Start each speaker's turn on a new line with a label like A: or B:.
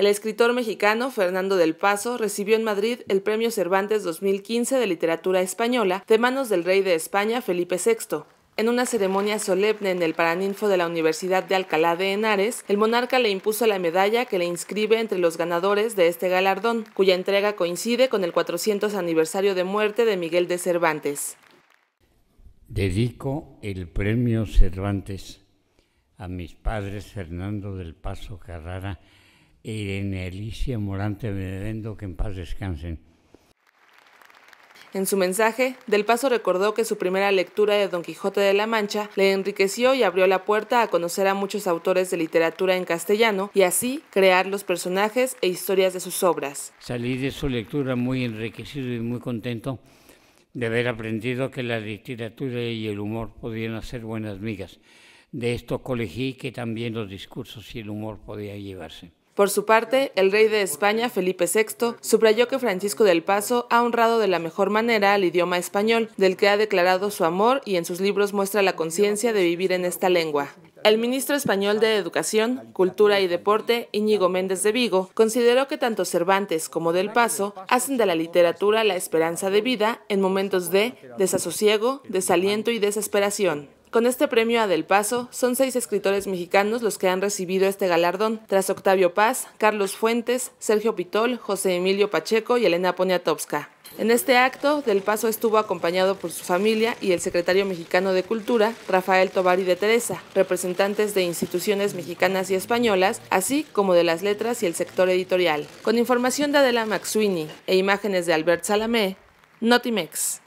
A: El escritor mexicano Fernando del Paso recibió en Madrid el Premio Cervantes 2015 de Literatura Española de manos del rey de España Felipe VI. En una ceremonia solemne en el Paraninfo de la Universidad de Alcalá de Henares, el monarca le impuso la medalla que le inscribe entre los ganadores de este galardón, cuya entrega coincide con el 400 aniversario de muerte de Miguel de Cervantes.
B: Dedico el premio Cervantes a mis padres Fernando del Paso Carrara Irene Alicia Morante Benedendo, que en paz descansen.
A: En su mensaje, Del Paso recordó que su primera lectura de Don Quijote de la Mancha le enriqueció y abrió la puerta a conocer a muchos autores de literatura en castellano y así crear los personajes e historias de sus
B: obras. Salí de su lectura muy enriquecido y muy contento de haber aprendido que la literatura y el humor podían hacer buenas migas. De esto colegí que también los discursos y el humor podían llevarse.
A: Por su parte, el rey de España, Felipe VI, subrayó que Francisco del Paso ha honrado de la mejor manera al idioma español, del que ha declarado su amor y en sus libros muestra la conciencia de vivir en esta lengua. El ministro español de Educación, Cultura y Deporte, Íñigo Méndez de Vigo, consideró que tanto Cervantes como Del Paso hacen de la literatura la esperanza de vida en momentos de desasosiego, desaliento y desesperación. Con este premio a Del Paso, son seis escritores mexicanos los que han recibido este galardón, tras Octavio Paz, Carlos Fuentes, Sergio Pitol, José Emilio Pacheco y Elena Poniatowska. En este acto, Del Paso estuvo acompañado por su familia y el secretario mexicano de Cultura, Rafael Tobari de Teresa, representantes de instituciones mexicanas y españolas, así como de las letras y el sector editorial. Con información de Adela McSweeney e imágenes de Albert Salamé, Notimex.